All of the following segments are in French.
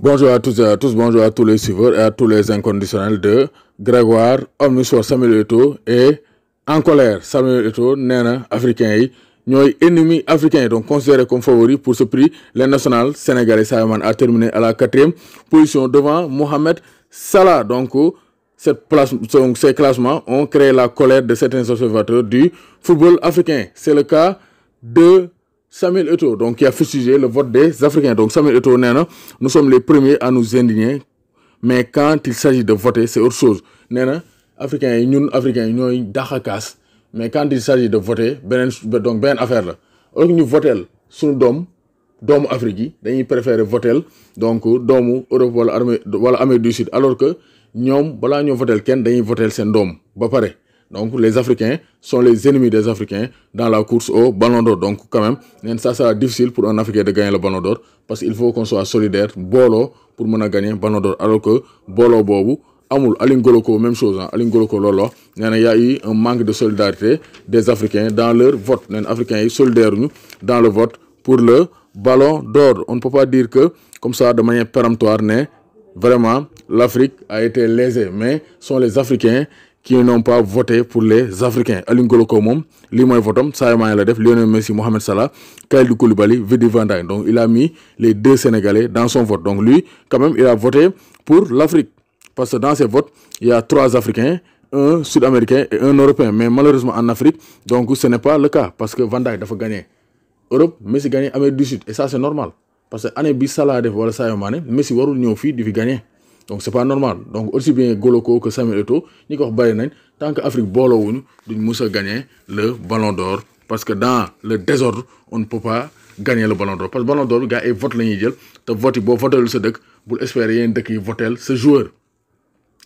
Bonjour à tous et à tous, bonjour à tous les suiveurs et à tous les inconditionnels de Grégoire, homme Samuel Eto et en colère Samuel Eto, nena africain, nous yi ennemis africains donc considéré comme favoris pour ce prix Le national sénégalais Saïman, a terminé à la quatrième position devant Mohamed Salah donc cette place donc ces classements ont créé la colère de certains observateurs du football africain c'est le cas de Samuel Eto'o donc qui a fustigé le vote des Africains donc Samuel Eto'o nous sommes les premiers à nous indigner mais quand il s'agit de voter c'est autre chose Les africains sont ñun africains yi mais quand il s'agit de voter c'est donc ben affaire là. alors sur le suñu doom doomu africain, ils préfèrent voter voter, donc doomu Europe Amérique du Sud alors que nous balaa ñoo quelqu'un, kenn dañuy sur ba pareil. Donc, les Africains sont les ennemis des Africains dans la course au Ballon d'Or. Donc, quand même, ça sera difficile pour un Africain de gagner le Ballon d'Or parce qu'il faut qu'on soit solidaire, bolo, pour mener gagner le Ballon d'Or. Alors que bolo bobu, amul Aline Goloko, même chose. Hein. Goloko, lolo, il y a eu un manque de solidarité des Africains dans leur vote. Les Africains sont solidaires dans le vote pour le Ballon d'Or. On ne peut pas dire que, comme ça, de manière péremptoire, vraiment, l'Afrique a été lésée. Mais sont les Africains qui n'ont pas voté pour les Africains Alim Goloko, Kone moom il a votom pour la Lionel Messi Mohamed Salah Kalidou Koulibaly Vidi Vandai. donc il a mis les deux Sénégalais dans son vote donc lui quand même il a voté pour l'Afrique parce que dans ses votes il y a trois Africains un Sud-Américain et un Européen mais malheureusement en Afrique donc ce n'est pas le cas parce que Vandai il a gagné Europe Messi gagné Amérique du Sud et ça c'est normal parce que année bi Salah def wala Messi warul ñëw di fi donc c'est pas normal donc aussi bien Goloko que Samuel Eto'o ni ko wax tant que Afrique booloowuñu duñ mus gagner le ballon d'or parce que dans le désordre on ne peut pas gagner le ballon d'or parce que ballon d'or gars et vote la de jël te vote bo boo voteelu sa dëkk bul espérer yeneen deuk yi voter ce joueur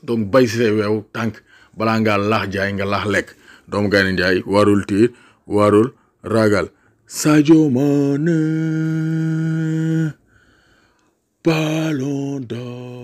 donc bay si tant tank tànk balaa ngaa laax jaay nga laax warul dom warul warul tir warul ragal Sadio Mané ballon d'or